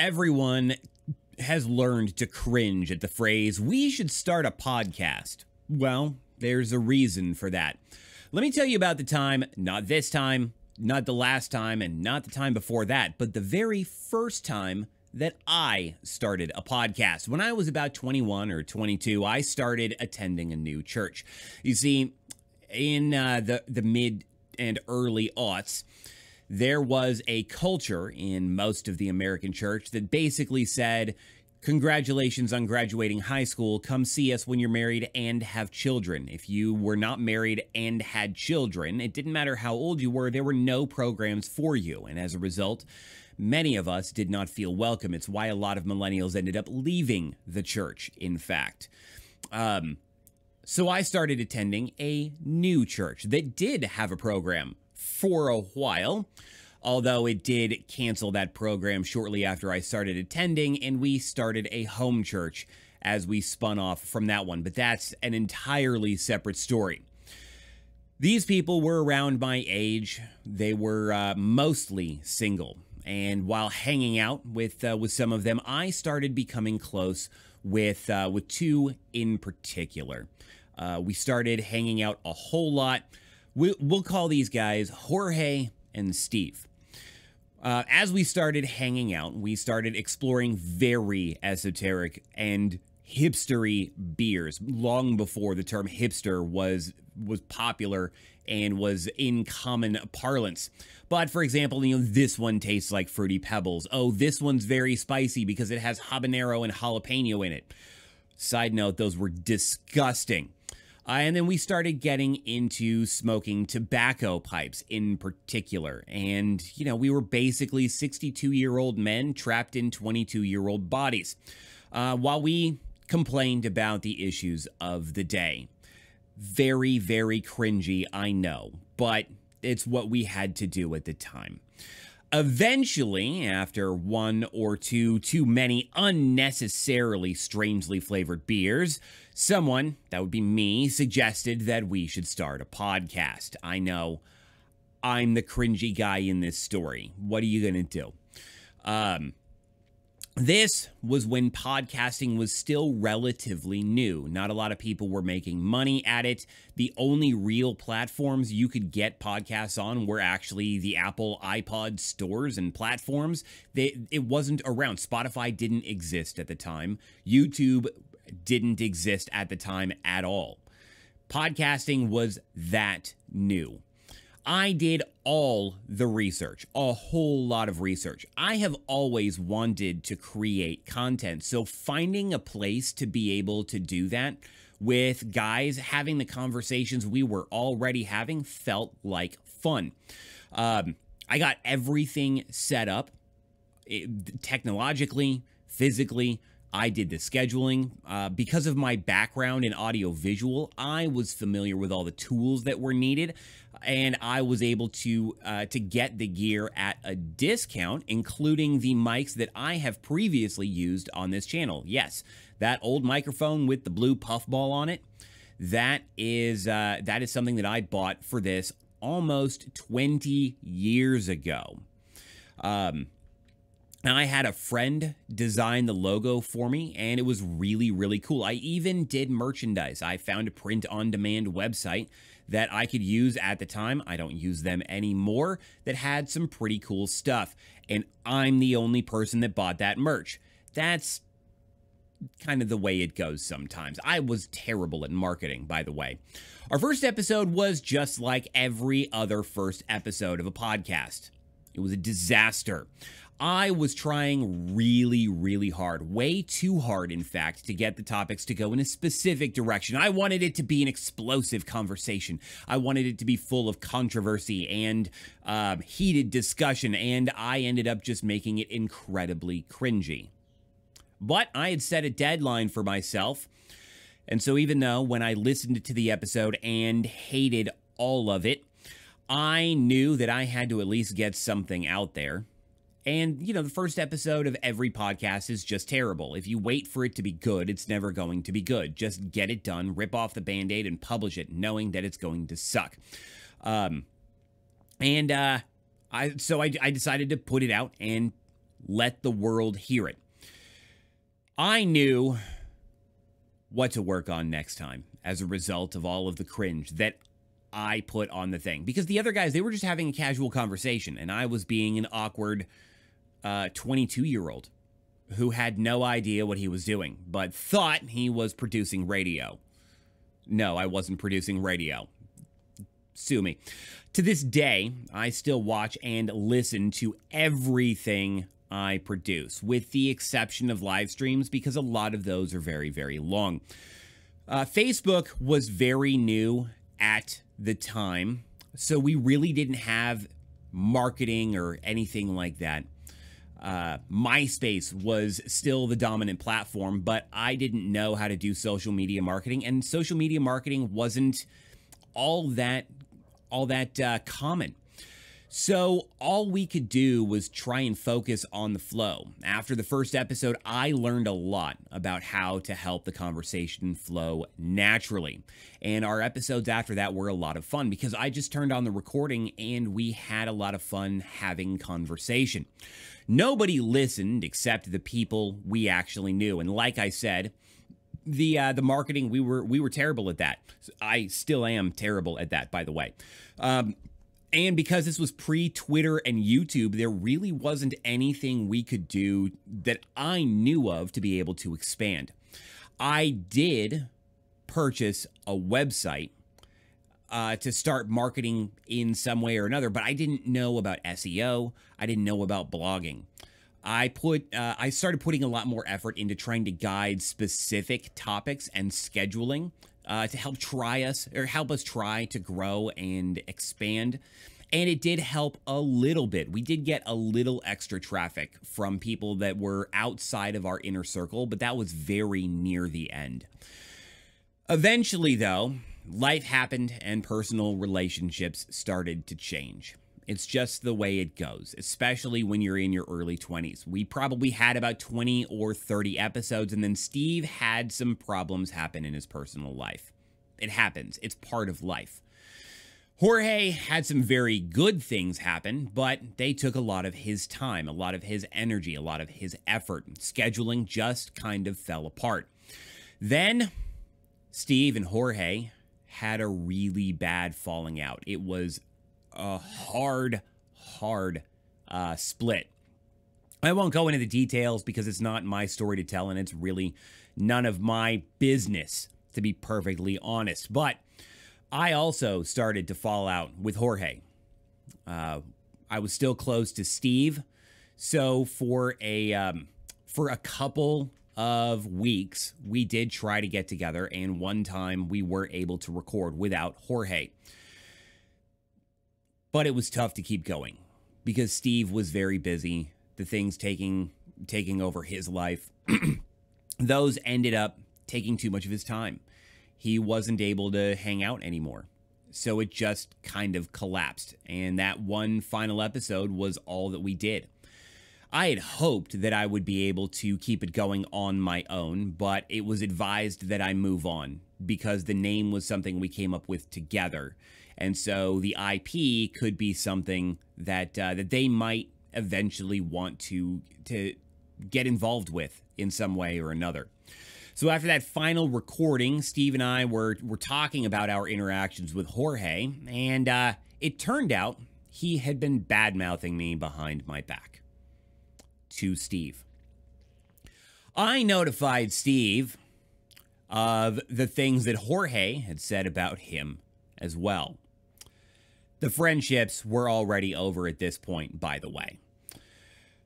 everyone has learned to cringe at the phrase, we should start a podcast. Well, there's a reason for that. Let me tell you about the time, not this time, not the last time, and not the time before that, but the very first time that I started a podcast. When I was about 21 or 22, I started attending a new church. You see, in uh, the, the mid and early aughts, there was a culture in most of the American church that basically said, Congratulations on graduating high school. Come see us when you're married and have children. If you were not married and had children, it didn't matter how old you were, there were no programs for you. And as a result, many of us did not feel welcome. It's why a lot of millennials ended up leaving the church, in fact. Um, so I started attending a new church that did have a program for a while. Although it did cancel that program shortly after I started attending, and we started a home church as we spun off from that one, but that's an entirely separate story. These people were around my age. They were uh, mostly single. And while hanging out with, uh, with some of them, I started becoming close with, uh, with two in particular. Uh, we started hanging out a whole lot we, will call these guys Jorge and Steve. Uh, as we started hanging out, we started exploring very esoteric and hipstery beers long before the term hipster was was popular and was in common parlance. But for example, you know, this one tastes like fruity pebbles. Oh, this one's very spicy because it has habanero and jalapeno in it. Side note, those were disgusting. Uh, and then we started getting into smoking tobacco pipes in particular. And, you know, we were basically 62 year old men trapped in 22 year old bodies uh, while we complained about the issues of the day. Very, very cringy, I know, but it's what we had to do at the time. Eventually, after one or two too many unnecessarily strangely flavored beers, someone, that would be me, suggested that we should start a podcast. I know I'm the cringy guy in this story. What are you going to do? Um, this was when podcasting was still relatively new. Not a lot of people were making money at it. The only real platforms you could get podcasts on were actually the Apple iPod stores and platforms. They, it wasn't around. Spotify didn't exist at the time, YouTube didn't exist at the time at all. Podcasting was that new. I did all the research, a whole lot of research. I have always wanted to create content, so finding a place to be able to do that with guys, having the conversations we were already having felt like fun. Um, I got everything set up it, eh, technologically, physically, I did the scheduling. Uh, because of my background in audio visual, I was familiar with all the tools that were needed, and I was able to uh, to get the gear at a discount, including the mics that I have previously used on this channel. Yes, that old microphone with the blue puffball on it. That is uh, that is something that I bought for this almost 20 years ago. Um, and I had a friend design the logo for me, and it was really, really cool. I even did merchandise. I found a print on demand website that I could use at the time. I don't use them anymore, that had some pretty cool stuff. And I'm the only person that bought that merch. That's kind of the way it goes sometimes. I was terrible at marketing, by the way. Our first episode was just like every other first episode of a podcast. It was a disaster. I was trying really, really hard, way too hard, in fact, to get the topics to go in a specific direction. I wanted it to be an explosive conversation. I wanted it to be full of controversy and uh, heated discussion, and I ended up just making it incredibly cringy. But I had set a deadline for myself. And so, even though when I listened to the episode and hated all of it, I knew that I had to at least get something out there. And, you know, the first episode of every podcast is just terrible. If you wait for it to be good, it's never going to be good. Just get it done, rip off the band aid, and publish it, knowing that it's going to suck. Um, and uh, I, so I, I decided to put it out and let the world hear it. I knew what to work on next time as a result of all of the cringe that I put on the thing. Because the other guys, they were just having a casual conversation, and I was being an awkward uh, 22 year old who had no idea what he was doing, but thought he was producing radio. No, I wasn't producing radio. Sue me. To this day, I still watch and listen to everything I produce, with the exception of live streams, because a lot of those are very, very long. Uh, Facebook was very new at the time. So we really didn't have marketing or anything like that. Uh, MySpace was still the dominant platform, but I didn't know how to do social media marketing, and social media marketing wasn't all that all that uh, common. So all we could do was try and focus on the flow. After the first episode, I learned a lot about how to help the conversation flow naturally. And our episodes after that were a lot of fun because I just turned on the recording and we had a lot of fun having conversation. Nobody listened except the people we actually knew. And like I said, the uh, the marketing we were we were terrible at that. I still am terrible at that, by the way. Um, and because this was pre Twitter and YouTube, there really wasn't anything we could do that I knew of to be able to expand. I did purchase a website uh, to start marketing in some way or another, but I didn't know about SEO. I didn't know about blogging. I put uh, I started putting a lot more effort into trying to guide specific topics and scheduling uh, to help try us or help us try to grow and expand. And it did help a little bit. We did get a little extra traffic from people that were outside of our inner circle, but that was very near the end. Eventually, though, life happened and personal relationships started to change. It's just the way it goes, especially when you're in your early 20s. We probably had about 20 or 30 episodes, and then Steve had some problems happen in his personal life. It happens, it's part of life. Jorge had some very good things happen, but they took a lot of his time, a lot of his energy, a lot of his effort. Scheduling just kind of fell apart. Then Steve and Jorge had a really bad falling out. It was a hard, hard uh, split. I won't go into the details because it's not my story to tell and it's really none of my business, to be perfectly honest. But I also started to fall out with Jorge. Uh, I was still close to Steve. So for a um, for a couple of weeks, we did try to get together, and one time we were able to record without Jorge. But it was tough to keep going because Steve was very busy. The things taking taking over his life, those ended up taking too much of his time. He wasn't able to hang out anymore. So it just kind of collapsed. And that one final episode was all that we did. I had hoped that I would be able to keep it going on my own, but it was advised that I move on because the name was something we came up with together. And so the IP could be something that uh, that they might eventually want to to get involved with in some way or another. So after that final recording, Steve and I were were talking about our interactions with Jorge, and uh, it turned out he had been bad mouthing me behind my back to Steve. I notified Steve of the things that Jorge had said about him as well. The friendships were already over at this point, by the way. Uh,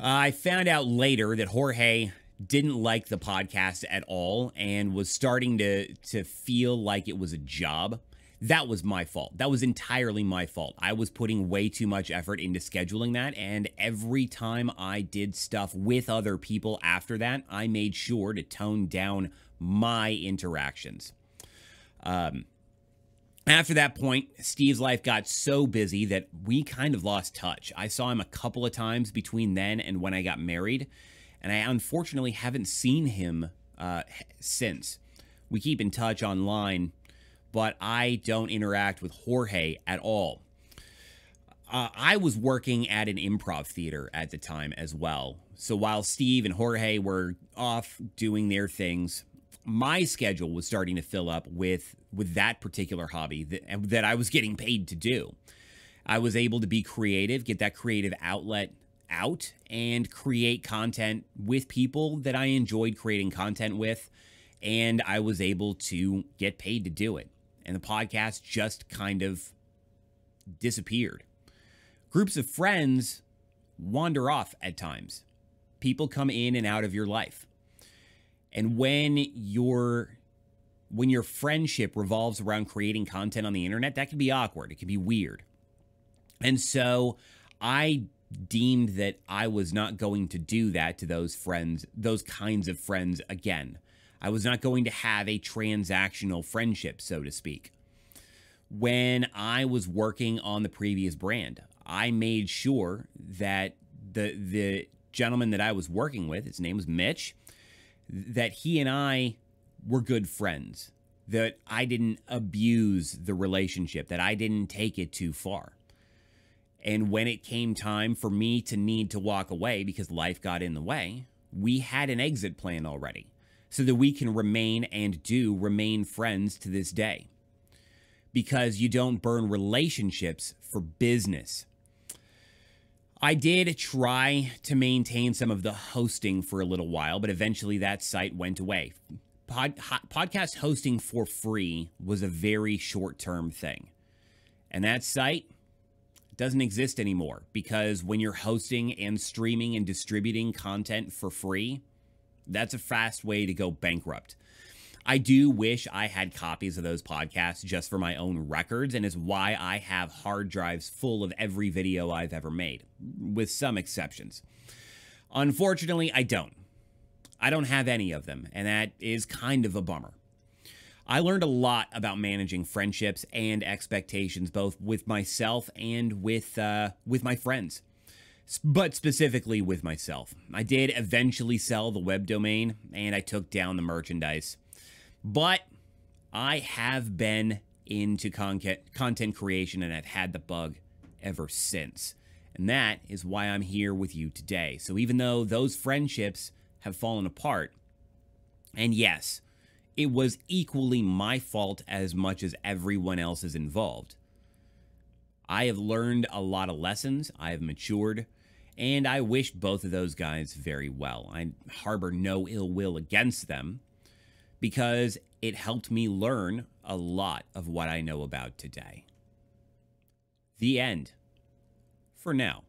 I found out later that Jorge didn't like the podcast at all and was starting to to feel like it was a job. That was my fault. That was entirely my fault. I was putting way too much effort into scheduling that and every time I did stuff with other people after that, I made sure to tone down my interactions. Um after that point, Steve's life got so busy that we kind of lost touch. I saw him a couple of times between then and when I got married, and I unfortunately haven't seen him uh, since. We keep in touch online, but I don't interact with Jorge at all. Uh, I was working at an improv theater at the time as well. So while Steve and Jorge were off doing their things, my schedule was starting to fill up with with that particular hobby that, that I was getting paid to do. I was able to be creative, get that creative outlet out and create content with people that I enjoyed creating content with and I was able to get paid to do it. And the podcast just kind of disappeared. Groups of friends wander off at times. People come in and out of your life. And when your when your friendship revolves around creating content on the internet, that can be awkward. It can be weird. And so I deemed that I was not going to do that to those friends, those kinds of friends again. I was not going to have a transactional friendship, so to speak. When I was working on the previous brand, I made sure that the the gentleman that I was working with, his name was Mitch, that he and I were good friends, that I didn't abuse the relationship, that I didn't take it too far. And when it came time for me to need to walk away because life got in the way, we had an exit plan already so that we can remain and do remain friends to this day. Because you don't burn relationships for business. I did try to maintain some of the hosting for a little while, but eventually that site went away. Pod, podcast hosting for free was a very short term thing. And that site doesn't exist anymore because when you're hosting and streaming and distributing content for free, that's a fast way to go bankrupt. I do wish I had copies of those podcasts just for my own records, and is why I have hard drives full of every video I've ever made, with some exceptions. Unfortunately, I don't. I don't have any of them, and that is kind of a bummer. I learned a lot about managing friendships and expectations, both with myself and with uh, with my friends, but specifically with myself. I did eventually sell the web domain, and I took down the merchandise. But I have been into content creation and I've had the bug ever since. And that is why I'm here with you today. So even though those friendships have fallen apart, and yes, it was equally my fault as much as everyone else is involved. I have learned a lot of lessons, I have matured, and I wish both of those guys very well. I harbor no ill will against them because it helped me learn a lot of what I know about today. The end. For now.